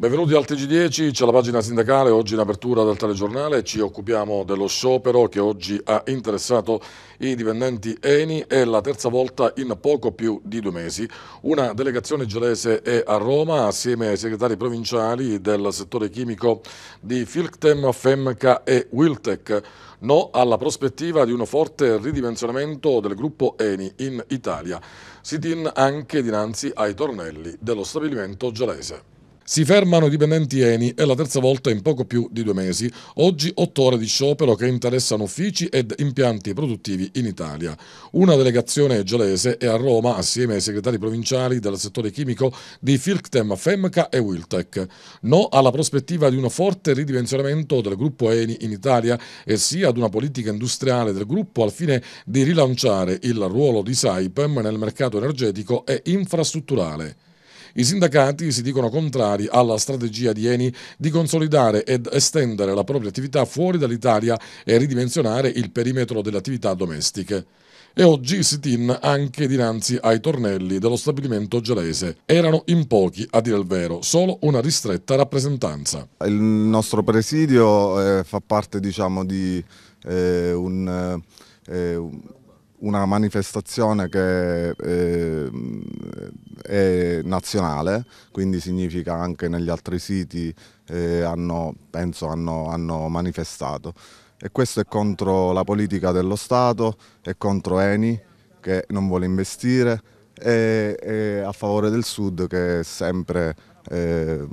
Benvenuti al TG10, c'è la pagina sindacale, oggi in apertura del telegiornale ci occupiamo dello sciopero che oggi ha interessato i dipendenti Eni, è la terza volta in poco più di due mesi. Una delegazione gelese è a Roma assieme ai segretari provinciali del settore chimico di Filctem, Femca e Wiltec. No alla prospettiva di uno forte ridimensionamento del gruppo Eni in Italia. Sitin anche dinanzi ai tornelli dello stabilimento gelese. Si fermano i dipendenti Eni, è la terza volta in poco più di due mesi. Oggi otto ore di sciopero che interessano uffici ed impianti produttivi in Italia. Una delegazione gelese è a Roma assieme ai segretari provinciali del settore chimico di Filctem, Femca e Wiltec. No alla prospettiva di uno forte ridimensionamento del gruppo Eni in Italia e sì ad una politica industriale del gruppo al fine di rilanciare il ruolo di Saipem nel mercato energetico e infrastrutturale. I sindacati si dicono contrari alla strategia di Eni di consolidare ed estendere la propria attività fuori dall'Italia e ridimensionare il perimetro delle attività domestiche e oggi sit-in anche dinanzi ai tornelli dello stabilimento gelese. Erano in pochi, a dire il vero, solo una ristretta rappresentanza. Il nostro presidio eh, fa parte diciamo, di eh, un, eh, eh una manifestazione che eh, è nazionale, quindi significa anche negli altri siti eh, hanno, penso hanno, hanno manifestato. E questo è contro la politica dello Stato, è contro Eni che non vuole investire e, e a favore del Sud che è sempre eh,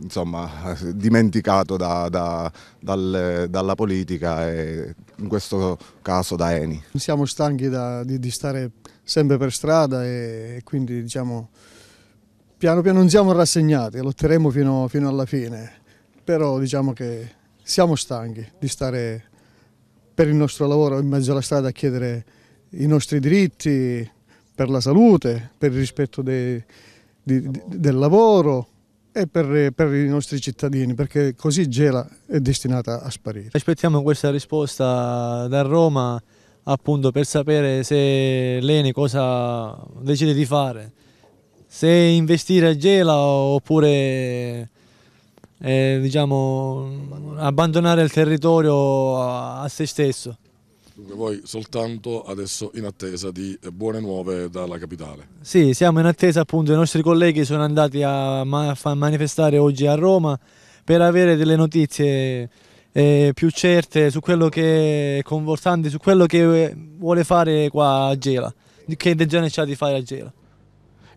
insomma, dimenticato da, da, dal, dalla politica e in questo caso da Eni. Siamo stanchi da, di, di, stare sempre per strada e, e quindi diciamo, piano piano non siamo rassegnati, lotteremo fino, fino alla fine, però diciamo che siamo stanchi di stare per il nostro lavoro in mezzo alla strada a chiedere i nostri diritti per la salute, per il rispetto dei, di, di, del lavoro e per, per, i nostri cittadini, perché così Gela è destinata a sparire. Aspettiamo questa risposta da Roma appunto per sapere se Leni cosa decide di fare, se investire a Gela oppure eh, diciamo, abbandonare il territorio a, a se stesso. Dunque voi soltanto adesso in attesa di eh, buone nuove dalla capitale. Sì, siamo in attesa appunto, i nostri colleghi sono andati a, manifestare oggi a Roma per avere delle notizie eh, più certe su quello che è confortanti, su quello che eh, vuole fare qua a Gela, che De Gianni c'ha di fare a Gela.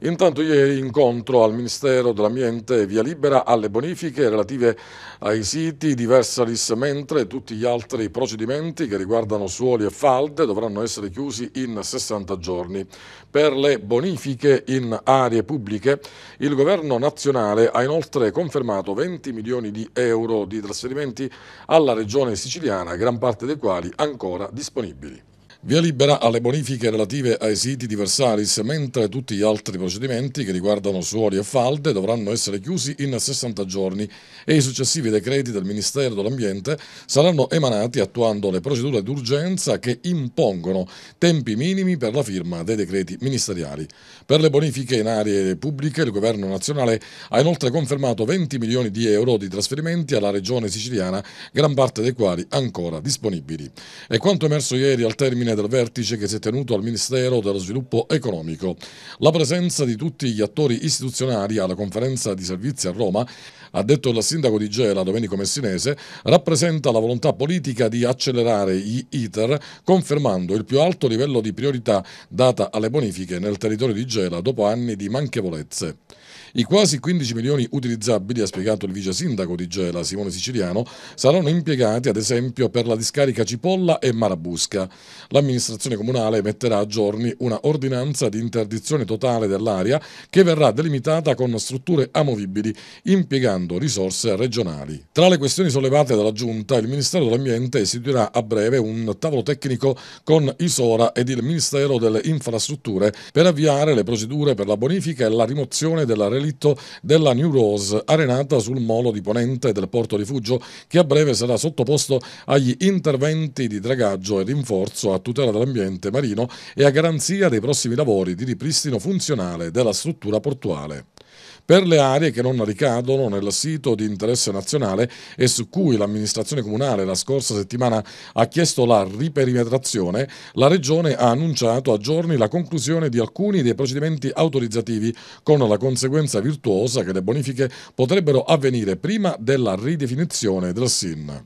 Intanto ieri incontro al Ministero dell'Ambiente via libera alle bonifiche relative ai siti di Versalis, mentre tutti gli altri procedimenti che riguardano suoli e falde dovranno essere chiusi in 60 giorni. Per le bonifiche in aree pubbliche il governo nazionale ha inoltre confermato 20 milioni di euro di trasferimenti alla regione siciliana, gran parte dei quali ancora disponibili. Via libera alle bonifiche relative ai siti di Versalis, mentre tutti gli altri procedimenti che riguardano suoli e falde dovranno essere chiusi in 60 giorni e i successivi decreti del Ministero dell'Ambiente saranno emanati attuando le procedure d'urgenza che impongono tempi minimi per la firma dei decreti ministeriali. Per le bonifiche in aree pubbliche il Governo nazionale ha inoltre confermato 20 milioni di euro di trasferimenti alla Regione siciliana, gran parte dei quali ancora disponibili. E quanto emerso ieri al termine del vertice che si è tenuto al Ministero dello Sviluppo Economico. La presenza di tutti gli attori istituzionali alla conferenza di servizi a Roma, ha detto il sindaco di Gela, Domenico Messinese, rappresenta la volontà politica di accelerare gli ITER, confermando il più alto livello di priorità data alle bonifiche nel territorio di Gela dopo anni di manchevolezze. I quasi 15 milioni utilizzabili, ha spiegato il vice sindaco di Gela, Simone Siciliano, saranno impiegati ad esempio per la discarica Cipolla e Marabusca. L'amministrazione comunale metterà a giorni una ordinanza di interdizione totale dell'area che verrà delimitata con strutture amovibili impiegando risorse regionali. Tra le questioni sollevate dalla Giunta, il Ministero dell'Ambiente istituirà a breve un tavolo tecnico con Isora ed il Ministero delle Infrastrutture per avviare le procedure per la bonifica e la rimozione della religione delitto della New Rose, arenata sul molo di Ponente del porto rifugio, che a breve sarà sottoposto agli interventi di dragaggio e rinforzo a tutela dell'ambiente marino e a garanzia dei prossimi lavori di ripristino funzionale della struttura portuale per le aree che non ricadono nel sito di interesse nazionale e su cui l'amministrazione comunale la scorsa settimana ha chiesto la riperimetrazione, la Regione ha annunciato a giorni la conclusione di alcuni dei procedimenti autorizzativi con la conseguenza virtuosa che le bonifiche potrebbero avvenire prima della ridefinizione del SIN.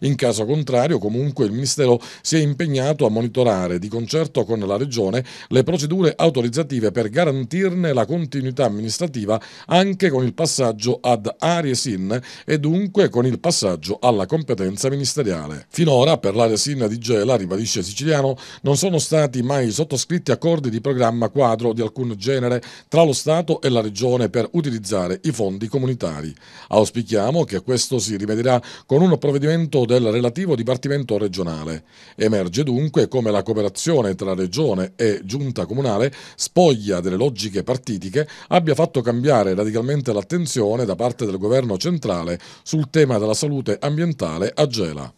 In caso contrario, comunque, il Ministero si è impegnato a monitorare, di concerto con la Regione, le procedure autorizzative per garantirne la continuità amministrativa anche con il passaggio ad aree SIN e dunque con il passaggio alla competenza ministeriale. Finora, per l'area SIN di Gela, ribadisce Siciliano, non sono stati mai sottoscritti accordi di programma quadro di alcun genere tra lo Stato e la Regione per utilizzare i fondi comunitari. Auspichiamo che questo si rimedirà con un provvedimento del relativo Dipartimento regionale. Emerge dunque come la cooperazione tra Regione e Giunta comunale, spoglia delle logiche partitiche, abbia fatto cambiare radicalmente l'attenzione da parte del Governo centrale sul tema della salute ambientale a Gela.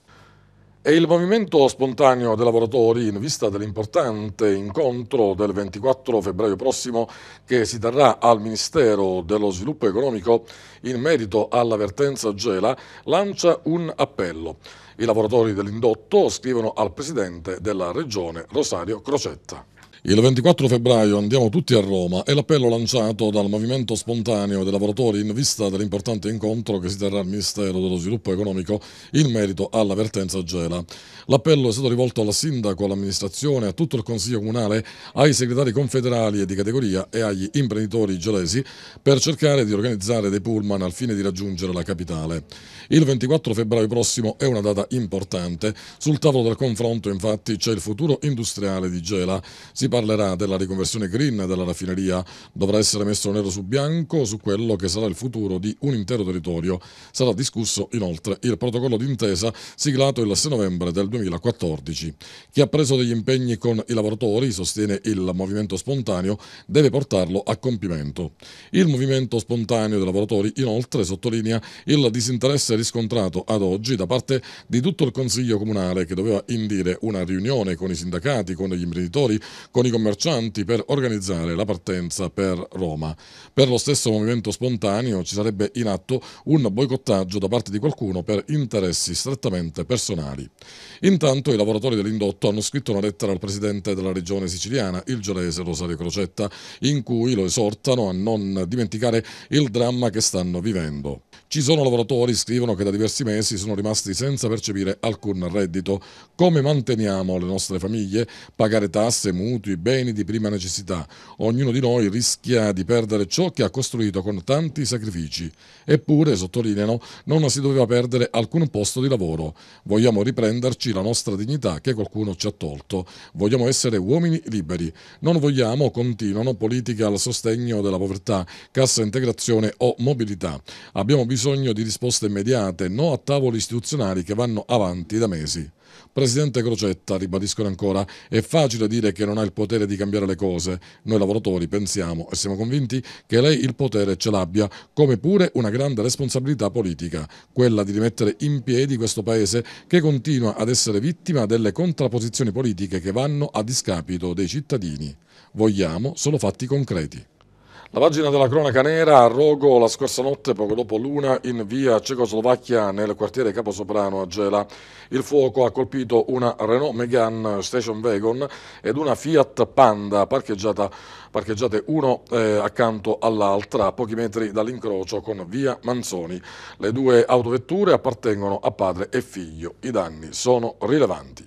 E il movimento spontaneo dei lavoratori, in vista dell'importante incontro del 24 febbraio prossimo che si terrà al Ministero dello Sviluppo Economico in merito all'avvertenza Gela, lancia un appello. I lavoratori dell'indotto scrivono al Presidente della Regione Rosario Crocetta. Il 24 febbraio andiamo tutti a Roma è l'appello lanciato dal movimento spontaneo dei lavoratori in vista dell'importante incontro che si terrà al Ministero dello Sviluppo Economico in merito alla vertenza Gela. L'appello è stato rivolto alla sindaco, all'amministrazione, a tutto il Consiglio Comunale, ai segretari confederali e di categoria e agli imprenditori gelesi per cercare di organizzare dei pullman al fine di raggiungere la capitale. Il 24 febbraio prossimo è una data importante. Sul tavolo del confronto infatti c'è il futuro industriale di Gela. Si parlerà della riconversione green della raffineria, dovrà essere messo nero su bianco su quello che sarà il futuro di un intero territorio. Sarà discusso inoltre il protocollo d'intesa siglato il 6 novembre del 2014. Chi ha preso degli impegni con i lavoratori, sostiene il movimento spontaneo, deve portarlo a compimento. Il movimento spontaneo dei lavoratori inoltre sottolinea il disinteresse riscontrato ad oggi da parte di tutto il Consiglio Comunale che doveva indire una riunione con i sindacati, con gli imprenditori, con con i commercianti per organizzare la partenza per Roma. Per lo stesso movimento spontaneo ci sarebbe in atto un boicottaggio da parte di qualcuno per interessi strettamente personali. Intanto i lavoratori dell'indotto hanno scritto una lettera al presidente della regione siciliana, il gelese Rosario Crocetta, in cui lo esortano a non dimenticare il dramma che stanno vivendo. Ci sono lavoratori, scrivono, che da diversi mesi sono rimasti senza percepire alcun reddito. Come manteniamo le nostre famiglie? Pagare tasse, mutui, beni di prima necessità. Ognuno di noi rischia di perdere ciò che ha costruito con tanti sacrifici. Eppure, sottolineano, non si doveva perdere alcun posto di lavoro. Vogliamo riprenderci toglierci la nostra dignità che qualcuno ci ha tolto. Vogliamo essere uomini liberi. Non vogliamo, continuano, politiche al sostegno della povertà, cassa integrazione o mobilità. Abbiamo bisogno di risposte immediate, no a tavoli istituzionali che vanno avanti da mesi. Presidente Crocetta, ribadiscono ancora, è facile dire che non ha il potere di cambiare le cose. Noi lavoratori pensiamo e siamo convinti che lei il potere ce l'abbia, come pure una grande responsabilità politica, quella di rimettere in piedi questo Paese che continua ad essere vittima delle contrapposizioni politiche che vanno a discapito dei cittadini. Vogliamo solo fatti concreti. La pagina della cronaca nera a Rogo la scorsa notte, poco dopo l'una, in via Cecoslovacchia nel quartiere Caposoprano a Gela. Il fuoco ha colpito una Renault Megane Station Wagon ed una Fiat Panda parcheggiate uno eh, accanto all'altra a pochi metri dall'incrocio con via Manzoni. Le due autovetture appartengono a padre e figlio. I danni sono rilevanti.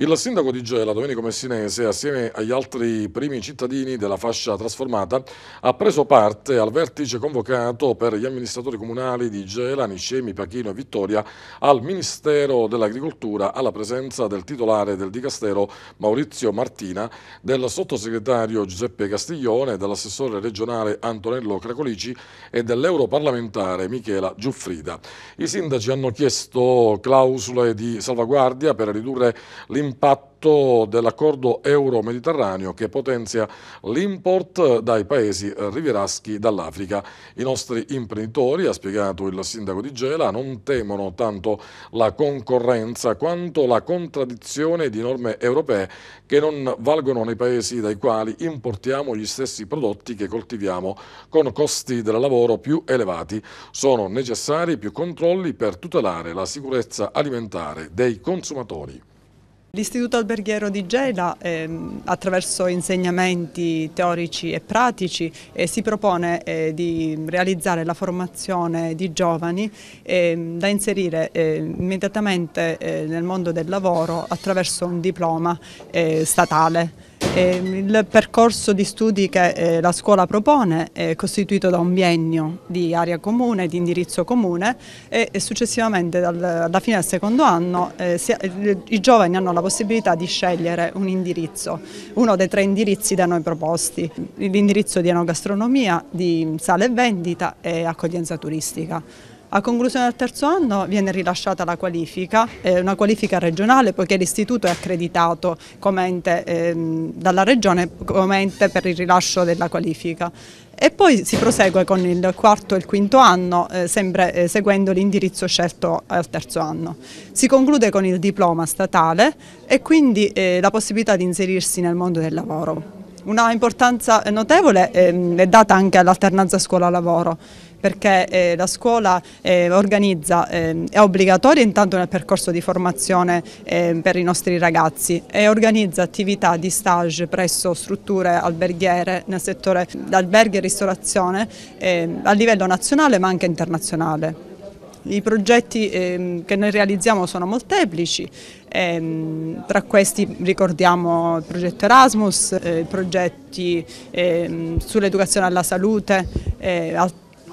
Il sindaco di Gela, Domenico Messinese, assieme agli altri primi cittadini della fascia trasformata, ha preso parte al vertice convocato per gli amministratori comunali di Gela, Niscemi, Pachino e Vittoria al Ministero dell'Agricoltura alla presenza del titolare del Dicastero Maurizio Martina, del sottosegretario Giuseppe Castiglione, dell'assessore regionale Antonello Cracolici e dell'europarlamentare Michela Giuffrida. I sindaci hanno chiesto clausole di salvaguardia per ridurre l'importanza l'impatto dell'accordo euro-mediterraneo che potenzia l'import dai paesi eh, rivieraschi dall'Africa. I nostri imprenditori, ha spiegato il sindaco di Gela, non temono tanto la concorrenza quanto la contraddizione di norme europee che non valgono nei paesi dai quali importiamo gli stessi prodotti che coltiviamo con costi del lavoro più elevati. Sono necessari più controlli per tutelare la sicurezza alimentare dei consumatori. L'Istituto Alberghiero di Gela, eh, attraverso insegnamenti teorici e pratici, eh, si propone eh, di realizzare la formazione di giovani ehm, da inserire ehm, immediatamente eh, nel mondo del lavoro attraverso un diploma eh, statale. Ehm, il percorso di studi che eh, la scuola propone è costituito da un biennio di area comune, di indirizzo comune e, successivamente alla fine del secondo anno eh, i giovani hanno la possibilità di scegliere un indirizzo, uno dei tre indirizzi da noi proposti, l'indirizzo di enogastronomia, di sale e vendita e accoglienza turistica. A conclusione del terzo anno viene rilasciata la qualifica, eh, una qualifica regionale poiché l'istituto è accreditato come ente, eh, dalla regione come ente per il rilascio della qualifica. E poi si prosegue con il quarto e il quinto anno, eh, sempre eh, seguendo l'indirizzo scelto al terzo anno. Si conclude con il diploma statale e quindi eh, la possibilità di inserirsi nel mondo del lavoro. Una importanza notevole ehm, è data anche all'alternanza scuola-lavoro perché eh, la scuola eh, organizza, eh, è obbligatoria intanto nel percorso di formazione ehm, per i nostri ragazzi e organizza attività di stage presso strutture alberghiere nel settore alberghi e ristorazione ehm, a livello nazionale ma anche internazionale. I progetti ehm, che noi realizziamo sono molteplici, tra questi ricordiamo il progetto Erasmus, eh, progetti sull'educazione alla salute, eh,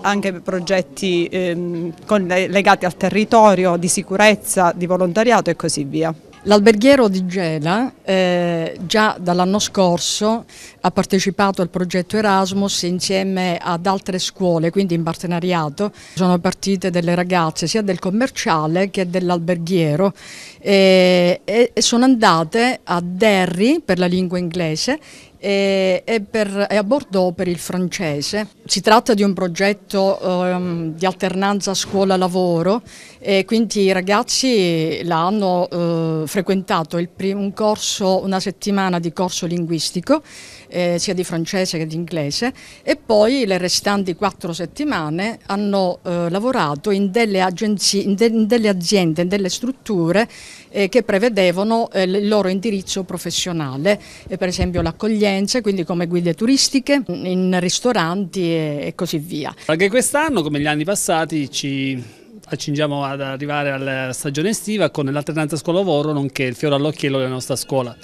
anche progetti ehm, con, legati al territorio, di sicurezza, di volontariato e così via. L'alberghiero di Gela eh, già dall'anno scorso ha partecipato al progetto Erasmus insieme ad altre scuole, quindi in partenariato. Sono partite delle ragazze sia del commerciale che dell'alberghiero e, e, sono andate a Derry per la lingua inglese e, e, per, e, a Bordeaux per il francese. Si tratta di un progetto ehm, di alternanza scuola-lavoro e quindi i ragazzi l'hanno eh, frequentato un corso, una settimana di corso linguistico eh, sia di francese che di inglese e poi le restanti quattro settimane hanno eh, lavorato in delle, agenzie, in, de, in delle, aziende, in delle strutture eh, che prevedevano eh, il loro indirizzo professionale, eh, per esempio l'accoglienza, quindi come guide turistiche, mm, in ristoranti e, e così via. Anche quest'anno, come gli anni passati, ci accingiamo ad arrivare alla stagione estiva con l'alternanza scuola-lavoro nonché il fiore all'occhiello della nostra scuola.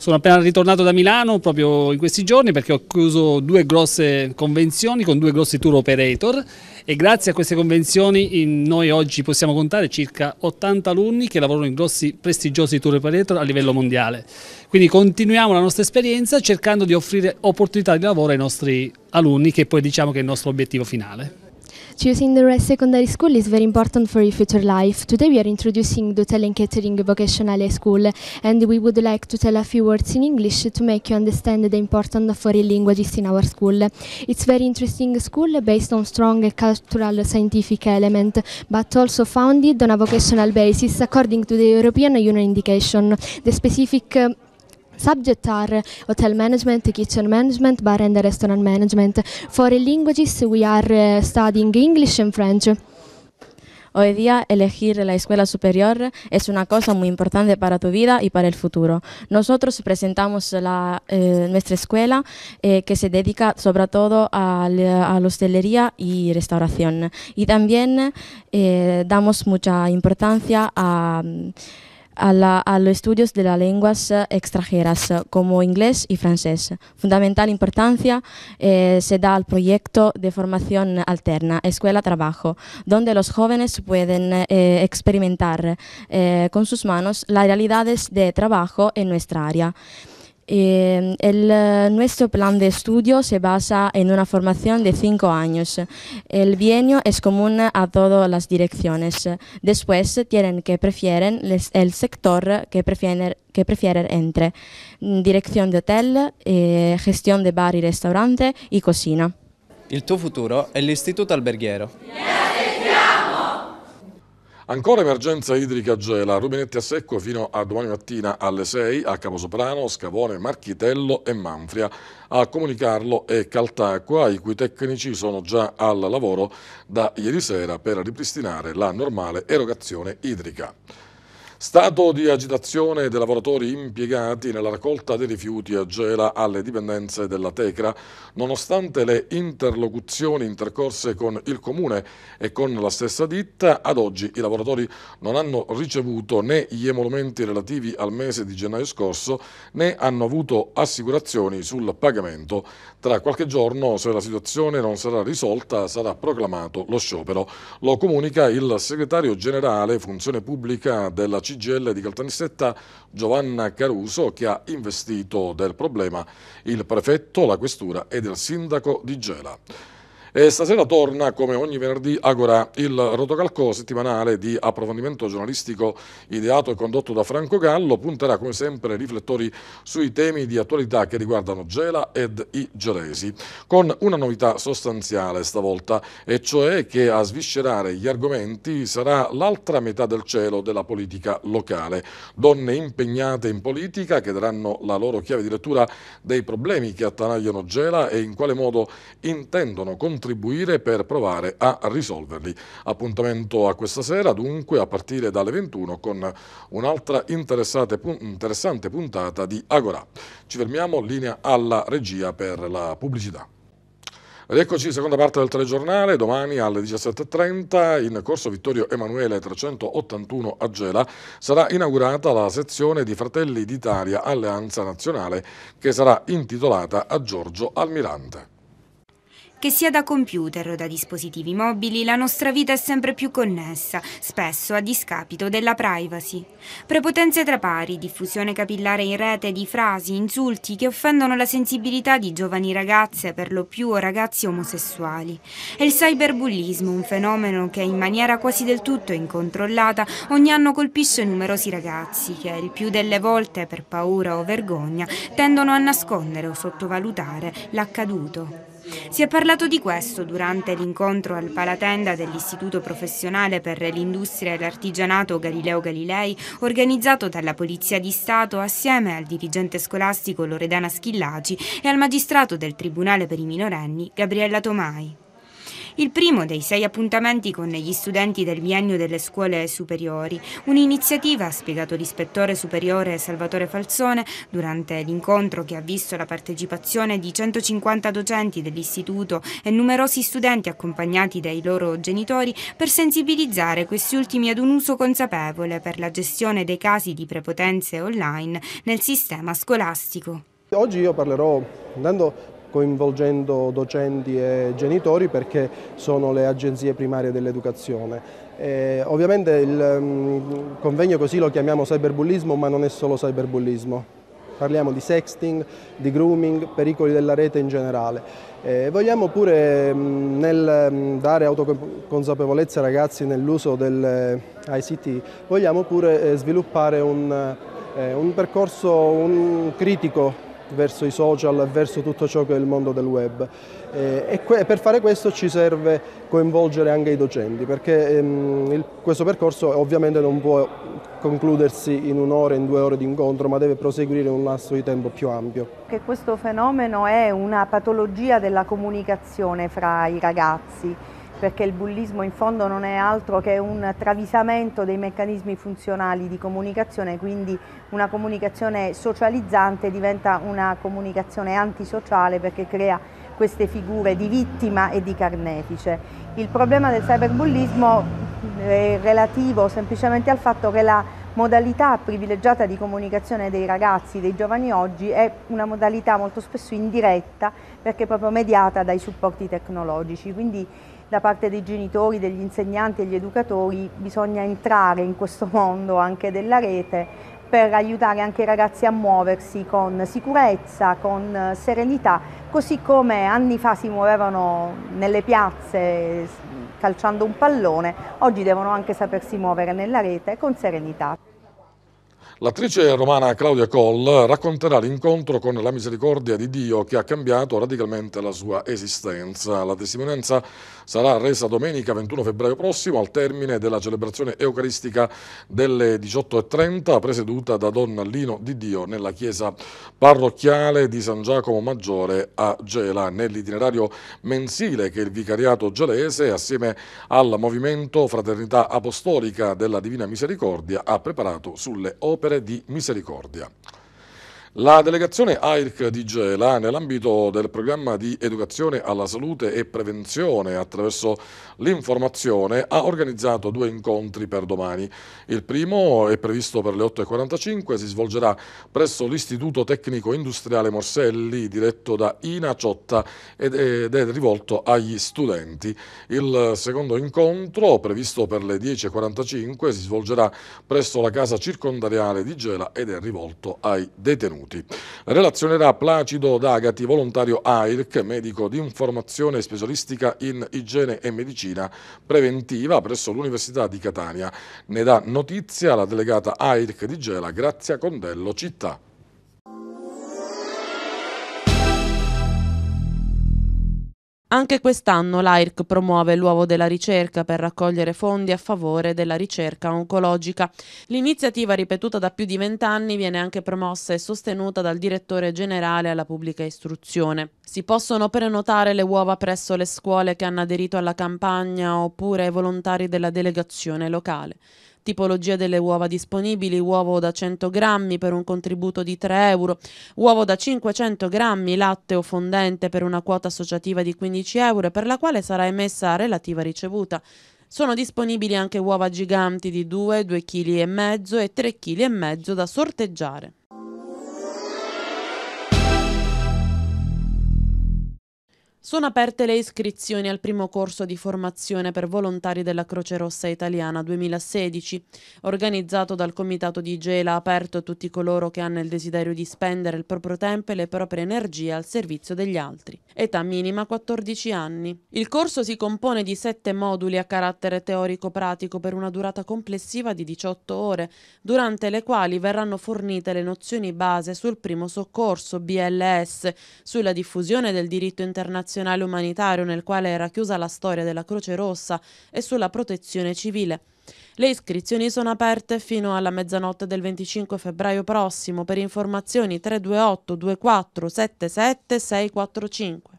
Sono appena ritornato da Milano proprio in questi giorni perché ho chiuso due grosse convenzioni con due grossi tour operator e grazie a queste convenzioni noi oggi possiamo contare circa 80 alunni che lavorano in grossi prestigiosi tour operator a livello mondiale. Quindi continuiamo la nostra esperienza cercando di offrire opportunità di lavoro ai nostri alunni che poi diciamo che è il nostro obiettivo finale. Choosing the secondary school is very important for your future life. Today we are introducing the Hotel and Catering Vocational High School and we would like to tell a few words in English to make you understand the importance of foreign languages in our school. It's very interesting school based on strong cultural scientific element but also founded on a vocational basis according to the European Union indication. The specific um, Subject hotel management, kitchen management, bar and restaurant management. Foreign languages we are uh, studying English and French. Hoy día elegir la escuela superior es una cosa muy importante para tu vida y para el futuro. Nosotros presentamos eh, nuestra escuela eh, que se dedica sobre todo a, la hostelería y restauración y también eh, damos mucha importancia a a, los estudios de las lenguas eh, extranjeras eh, como inglés y francés. Fundamental importancia eh, se da al proyecto de formación alterna, escuela-trabajo, donde los jóvenes pueden experimentar con sus manos las realidades de trabajo en nuestra área. Em, el, eh, nuestro plan de estudio se basa en una formación de cinco años. El bienio es común a todas las direcciones. Después tienen que prefieren el sector que prefieren, que entre mm, dirección de hotel, eh, gestión de bar y restaurante y cocina. El tu futuro es el instituto Alberguero. Ancora emergenza idrica gela, rubinetti a secco fino a domani mattina alle 6 a Caposoprano, Scavone, Marchitello e Manfria. A comunicarlo è Caltacqua, i cui tecnici sono già al lavoro da ieri sera per ripristinare la normale erogazione idrica. Stato di agitazione dei lavoratori impiegati nella raccolta dei rifiuti a Gela alle dipendenze della Tecra, nonostante le interlocuzioni intercorse con il Comune e con la stessa ditta, ad oggi i lavoratori non hanno ricevuto né gli emolumenti relativi al mese di gennaio scorso né hanno avuto assicurazioni sul pagamento. Tra qualche giorno, se la situazione non sarà risolta, sarà proclamato lo sciopero. Lo comunica il segretario generale Funzione Pubblica della città CGL di Caltanissetta Giovanna Caruso che ha investito del problema il prefetto, la questura ed il sindaco di Gela. E stasera torna, come ogni venerdì, Agora, il rotocalco settimanale di approfondimento giornalistico ideato e condotto da Franco Gallo, punterà come sempre riflettori sui temi di attualità che riguardano Gela ed i gelesi, con una novità sostanziale stavolta, e cioè che a sviscerare gli argomenti sarà l'altra metà del cielo della politica locale, donne impegnate in politica che daranno la loro chiave di lettura dei problemi che attanagliano Gela e in quale modo intendono contribuire contribuire per provare a risolverli. Appuntamento a questa sera dunque a partire dalle 21 con un'altra interessante puntata di Agora. Ci fermiamo, linea alla regia per la pubblicità. Rieccoci, seconda parte del telegiornale, domani alle 17.30 in corso Vittorio Emanuele 381 a Gela sarà inaugurata la sezione di Fratelli d'Italia Alleanza Nazionale che sarà intitolata a Giorgio Almirante. Che sia da computer o da dispositivi mobili, la nostra vita è sempre più connessa, spesso a discapito della privacy. Prepotenze tra pari, diffusione capillare in rete di frasi, insulti che offendono la sensibilità di giovani ragazze, per lo più ragazzi omosessuali. E il cyberbullismo, un fenomeno che in maniera quasi del tutto incontrollata ogni anno colpisce numerosi ragazzi che il più delle volte, per paura o vergogna, tendono a nascondere o sottovalutare l'accaduto. Si è parlato di questo durante l'incontro al Palatenda dell'Istituto Professionale per l'Industria e l'Artigianato Galileo Galilei, organizzato dalla Polizia di Stato assieme al dirigente scolastico Loredana Schillaci e al magistrato del Tribunale per i minorenni Gabriella Tomai il primo dei sei appuntamenti con gli studenti del biennio delle scuole superiori, un'iniziativa, ha spiegato l'ispettore superiore Salvatore Falzone, durante l'incontro che ha visto la partecipazione di 150 docenti dell'istituto e numerosi studenti accompagnati dai loro genitori per sensibilizzare questi ultimi ad un uso consapevole per la gestione dei casi di prepotenze online nel sistema scolastico. Oggi io parlerò, andando coinvolgendo docenti e genitori perché sono le agenzie primarie dell'educazione. ovviamente il mm, convegno così lo chiamiamo cyberbullismo ma non è solo cyberbullismo. Parliamo di sexting, di grooming, pericoli della rete in generale. Eh, vogliamo pure mm, nel mm, dare autoconsapevolezza ai ragazzi nell'uso dell'ICT, eh, vogliamo pure eh, sviluppare un, eh, un percorso un critico verso i social e verso tutto ciò che è il mondo del web. Eh, e per fare questo ci serve coinvolgere anche i docenti, perché ehm, questo percorso ovviamente non può concludersi in un'ora, in due ore di incontro, ma deve proseguire in un lasso di tempo più ampio. Che questo fenomeno è una patologia della comunicazione fra i ragazzi perché il bullismo in fondo non è altro che un travisamento dei meccanismi funzionali di comunicazione, quindi una comunicazione socializzante diventa una comunicazione antisociale perché crea queste figure di vittima e di carnefice. Il problema del cyberbullismo eh, è relativo semplicemente al fatto che la modalità privilegiata di comunicazione dei ragazzi, dei giovani oggi, è una modalità molto spesso indiretta perché proprio mediata dai supporti tecnologici. Quindi da parte dei genitori, degli insegnanti e degli educatori bisogna entrare in questo mondo anche della rete per aiutare anche i ragazzi a muoversi con sicurezza, con eh, serenità, così come anni fa si muovevano nelle piazze calciando un pallone, oggi devono anche sapersi muovere nella rete con serenità. L'attrice romana Claudia Coll racconterà l'incontro con la misericordia di Dio che ha cambiato radicalmente la sua esistenza. La testimonianza sarà resa domenica 21 febbraio prossimo al termine della celebrazione eucaristica delle 18.30 presieduta da Don Lino di Dio nella chiesa parrocchiale di San Giacomo Maggiore a Gela. Nell'itinerario mensile che il vicariato gelese assieme al movimento Fraternità Apostolica della Divina Misericordia ha preparato sulle opere opere di misericordia. La delegazione AIRC di Gela, nell'ambito del programma di educazione alla salute e prevenzione attraverso l'informazione, ha organizzato due incontri per domani. Il primo è previsto per le 8.45, si svolgerà presso l'Istituto Tecnico Industriale Morselli, diretto da Ina Ciotta ed è rivolto agli studenti. Il secondo incontro, previsto per le 10.45, si svolgerà presso la casa circondariale di Gela ed è rivolto ai detenuti detenuti. Relazionerà Placido D'Agati, volontario AIRC, medico di informazione specialistica in igiene e medicina preventiva presso l'Università di Catania. Ne dà notizia la delegata AIRC di Gela, Grazia Condello Città. Anche quest'anno l'AIRC promuove l'Uovo della Ricerca per raccogliere fondi a favore della ricerca oncologica. L'iniziativa, ripetuta da più di vent'anni, viene anche promossa e sostenuta dal direttore generale alla pubblica istruzione. Si possono prenotare le uova presso le scuole che hanno aderito alla campagna oppure ai volontari della delegazione locale tipologia delle uova disponibili, uovo da 100 grammi per un contributo di 3 euro, uovo da 500 grammi, latte o fondente per una quota associativa di 15 euro per la quale sarà emessa relativa ricevuta. Sono disponibili anche uova giganti di 2, 2,5 kg e 3,5 kg da sorteggiare. Sono aperte le iscrizioni al primo corso di formazione per volontari della Croce Rossa Italiana 2016, organizzato dal Comitato di Gela, aperto a tutti coloro che hanno il desiderio di spendere il proprio tempo e le proprie energie al servizio degli altri. Età minima 14 anni. Il corso si compone di sette moduli a carattere teorico-pratico per una durata complessiva di 18 ore, durante le quali verranno fornite le nozioni base sul primo soccorso, BLS, sulla diffusione del diritto internazionale internazionale umanitario nel quale era chiusa la storia della Croce Rossa e sulla protezione civile. Le iscrizioni sono aperte fino alla mezzanotte del 25 febbraio prossimo per informazioni 328 24 77 645.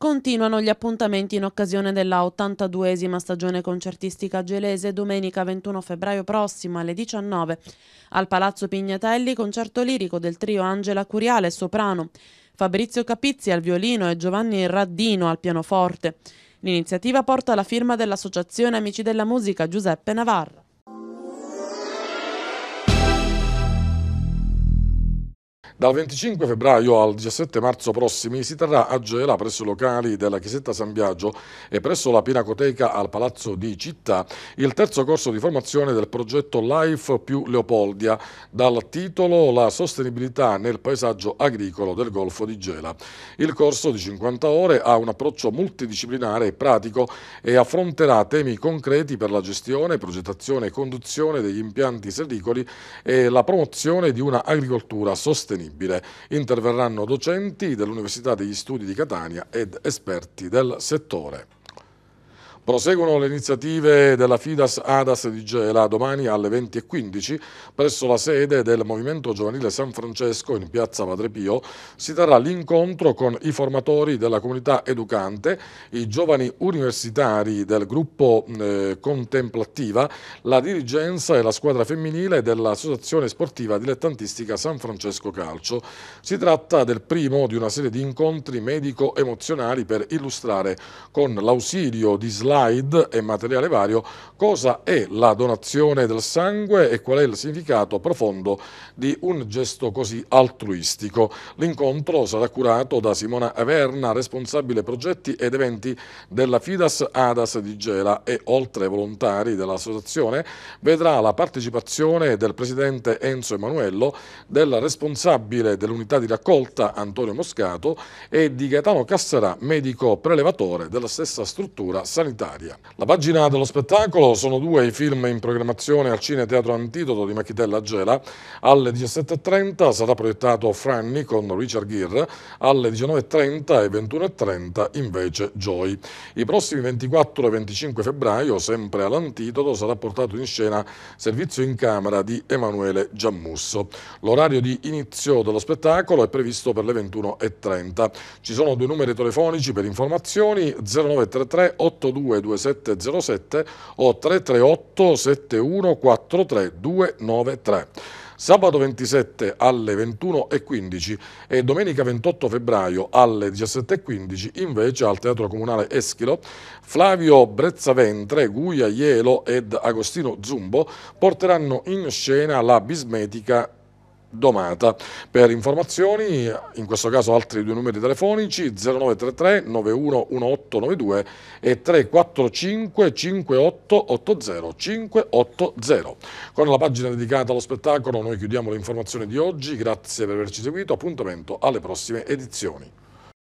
Continuano gli appuntamenti in occasione della 82esima stagione concertistica gelese domenica 21 febbraio prossimo alle 19 al Palazzo Pignatelli concerto lirico del trio Angela Curiale soprano, Fabrizio Capizzi al violino e Giovanni Raddino al pianoforte. L'iniziativa porta la firma dell'Associazione Amici della Musica Giuseppe Navarra. Dal 25 febbraio al 17 marzo prossimi si terrà a Gela presso i locali della Chiesetta San Biagio e presso la Pinacoteca al Palazzo di Città il terzo corso di formazione del progetto Life più Leopoldia dal titolo La sostenibilità nel paesaggio agricolo del Golfo di Gela. Il corso di 50 ore ha un approccio multidisciplinare e pratico e affronterà temi concreti per la gestione, progettazione e conduzione degli impianti serricoli e la promozione di una agricoltura sostenibile disponibile. Interverranno docenti dell'Università degli Studi di Catania ed esperti del settore. Proseguono le iniziative della Fidas Adas di Gela domani alle 20.15 presso la sede del Movimento Giovanile San Francesco in piazza Padre Pio. Si terrà l'incontro con i formatori della comunità educante, i giovani universitari del gruppo eh, Contemplativa, la dirigenza e la squadra femminile dell'Associazione Sportiva Dilettantistica San Francesco Calcio. Si tratta del primo di una serie di incontri medico-emozionali per illustrare con l'ausilio di Slav slide e materiale vario cosa è la donazione del sangue e qual è il significato profondo di un gesto così altruistico. L'incontro sarà curato da Simona Averna, responsabile progetti ed eventi della Fidas Adas di Gela e oltre ai volontari dell'associazione vedrà la partecipazione del presidente Enzo Emanuello, del responsabile dell'unità di raccolta Antonio Moscato e di Gaetano Cassarà, medico prelevatore della stessa struttura sanitaria Italia. La pagina dello spettacolo sono due i film in programmazione al Cine Teatro Antidoto di Machitella Gela. Alle 17.30 sarà proiettato Franny con Richard Gere, alle 19.30 e 21.30 invece Joy. I prossimi 24 e 25 febbraio, sempre all'Antidoto, sarà portato in scena Servizio in Camera di Emanuele Giammusso. L'orario di inizio dello spettacolo è previsto per le 21.30. Ci sono due numeri telefonici per informazioni 0933 82 2707 o 338 7143 293. sabato 27 alle 21.15 e domenica 28 febbraio alle 17.15 invece al Teatro Comunale Eschilo Flavio Brezzaventre, Guia Ielo ed Agostino Zumbo porteranno in scena la bismetica Domata. Per informazioni, in questo caso altri due numeri telefonici 0933 911892 e 345 5880 580. Con la pagina dedicata allo spettacolo noi chiudiamo le informazioni di oggi, grazie per averci seguito, appuntamento alle prossime edizioni.